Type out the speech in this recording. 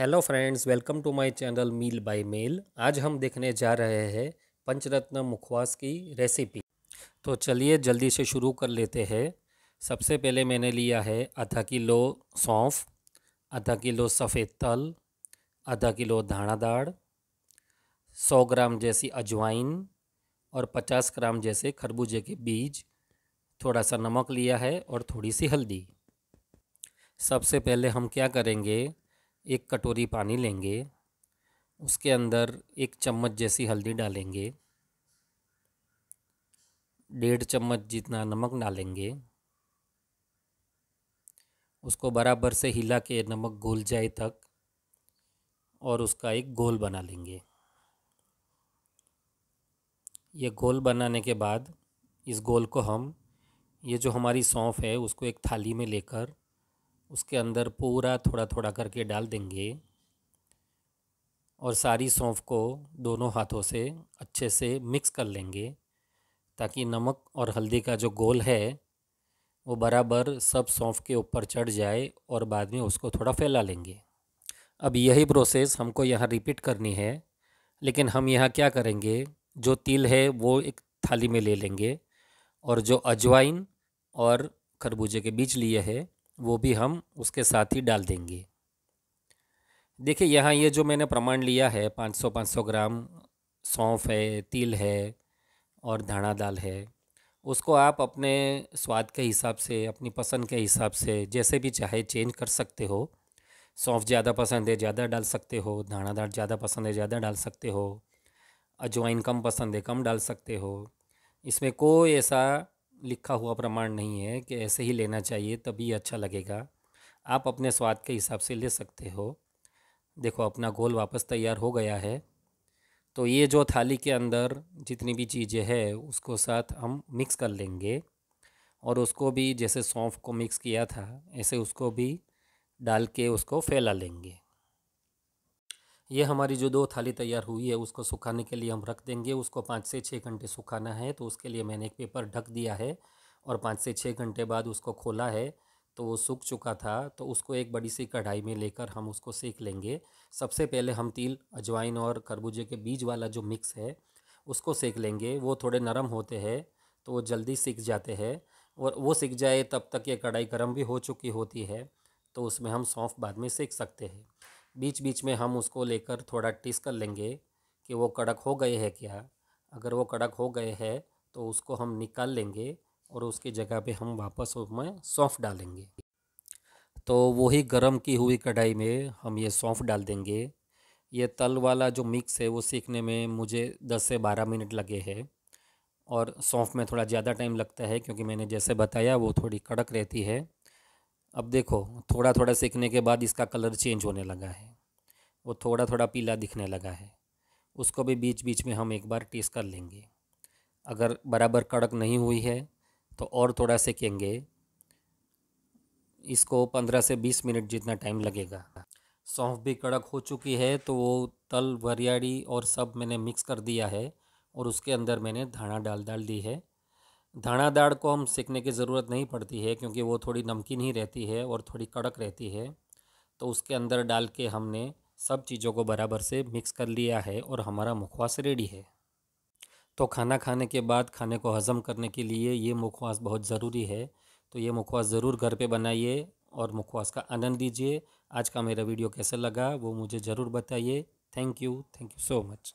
hello friends welcome to my channel meal by mail आज हम देखने जा रहे हैं पंचरत्न मुखवास की रेसिपी तो चलिए जल्दी से शुरू कर लेते हैं सबसे पहले मैंने लिया है आधा किलो सौंफ आधा किलो सफ़ेद तल आधा किलो धाना दाढ़ सौ ग्राम जैसी अजवाइन और पचास ग्राम जैसे खरबूजे के बीज थोड़ा सा नमक लिया है और थोड़ी सी हल्दी सबसे पहले हम क्या करेंगे एक कटोरी पानी लेंगे उसके अंदर एक चम्मच जैसी हल्दी डालेंगे डेढ़ चम्मच जितना नमक डालेंगे उसको बराबर से हिला के नमक घुल जाए तक और उसका एक गोल बना लेंगे ये गोल बनाने के बाद इस गोल को हम ये जो हमारी सौंफ है उसको एक थाली में लेकर उसके अंदर पूरा थोड़ा थोड़ा करके डाल देंगे और सारी सौंफ को दोनों हाथों से अच्छे से मिक्स कर लेंगे ताकि नमक और हल्दी का जो गोल है वो बराबर सब सौंफ के ऊपर चढ़ जाए और बाद में उसको थोड़ा फैला लेंगे अब यही प्रोसेस हमको यहाँ रिपीट करनी है लेकिन हम यहाँ क्या करेंगे जो तिल है वो एक थाली में ले लेंगे और जो अजवाइन और खरबूजे के बीज लिए है वो भी हम उसके साथ ही डाल देंगे देखिए यहाँ ये जो मैंने प्रमाण लिया है 500 500 ग्राम सौंफ है तिल है और धाना दाल है उसको आप अपने स्वाद के हिसाब से अपनी पसंद के हिसाब से जैसे भी चाहे चेंज कर सकते हो सौंफ ज़्यादा पसंद है ज़्यादा डाल सकते हो धाना दाल ज़्यादा पसंद है ज़्यादा डाल सकते हो अजवाइन कम पसंद है कम डाल सकते हो इसमें कोई ऐसा लिखा हुआ प्रमाण नहीं है कि ऐसे ही लेना चाहिए तभी अच्छा लगेगा आप अपने स्वाद के हिसाब से ले सकते हो देखो अपना गोल वापस तैयार हो गया है तो ये जो थाली के अंदर जितनी भी चीज़ें हैं उसको साथ हम मिक्स कर लेंगे और उसको भी जैसे सौंफ को मिक्स किया था ऐसे उसको भी डाल के उसको फैला लेंगे ये हमारी जो दो थाली तैयार हुई है उसको सुखाने के लिए हम रख देंगे उसको पाँच से छः घंटे सुखाना है तो उसके लिए मैंने एक पेपर ढक दिया है और पाँच से छः घंटे बाद उसको खोला है तो वो सूख चुका था तो उसको एक बड़ी सी कढ़ाई में लेकर हम उसको सेक लेंगे सबसे पहले हम तिल अजवाइन और खरबूजे के बीज वाला जो मिक्स है उसको सेक लेंगे वो थोड़े नरम होते हैं तो वो जल्दी सीख जाते हैं और वो सीख जाए तब तक ये कढ़ाई गर्म भी हो चुकी होती है तो उसमें हम सौंफ बाद में सेक सकते हैं बीच बीच में हम उसको लेकर थोड़ा टिस कर लेंगे कि वो कड़क हो गए हैं क्या अगर वो कड़क हो गए हैं तो उसको हम निकाल लेंगे और उसकी जगह पे हम वापस उसमें सौंफ डालेंगे तो वही गरम की हुई कढ़ाई में हम ये सौंफ डाल देंगे ये तल वाला जो मिक्स है वो सीखने में मुझे दस से बारह मिनट लगे हैं और सौंफ में थोड़ा ज़्यादा टाइम लगता है क्योंकि मैंने जैसे बताया वो थोड़ी कड़क रहती है अब देखो थोड़ा थोड़ा सीखने के बाद इसका कलर चेंज होने लगा है वो थोड़ा थोड़ा पीला दिखने लगा है उसको भी बीच बीच में हम एक बार टेस्ट कर लेंगे अगर बराबर कड़क नहीं हुई है तो और थोड़ा सेकेंगे इसको पंद्रह से बीस मिनट जितना टाइम लगेगा सौंफ भी कड़क हो चुकी है तो वो तल वरियाड़ी और सब मैंने मिक्स कर दिया है और उसके अंदर मैंने धाना डाल डाल दी है धाना दाल को हम सेकने की ज़रूरत नहीं पड़ती है क्योंकि वो थोड़ी नमकीन ही रहती है और थोड़ी कड़क रहती है तो उसके अंदर डाल के हमने सब चीज़ों को बराबर से मिक्स कर लिया है और हमारा मुखवास रेडी है तो खाना खाने के बाद खाने को हज़म करने के लिए ये मुखवास बहुत ज़रूरी है तो ये मुखवास ज़रूर घर पे बनाइए और मुखवास का आनंद लीजिए आज का मेरा वीडियो कैसा लगा वो मुझे ज़रूर बताइए thank you thank you so much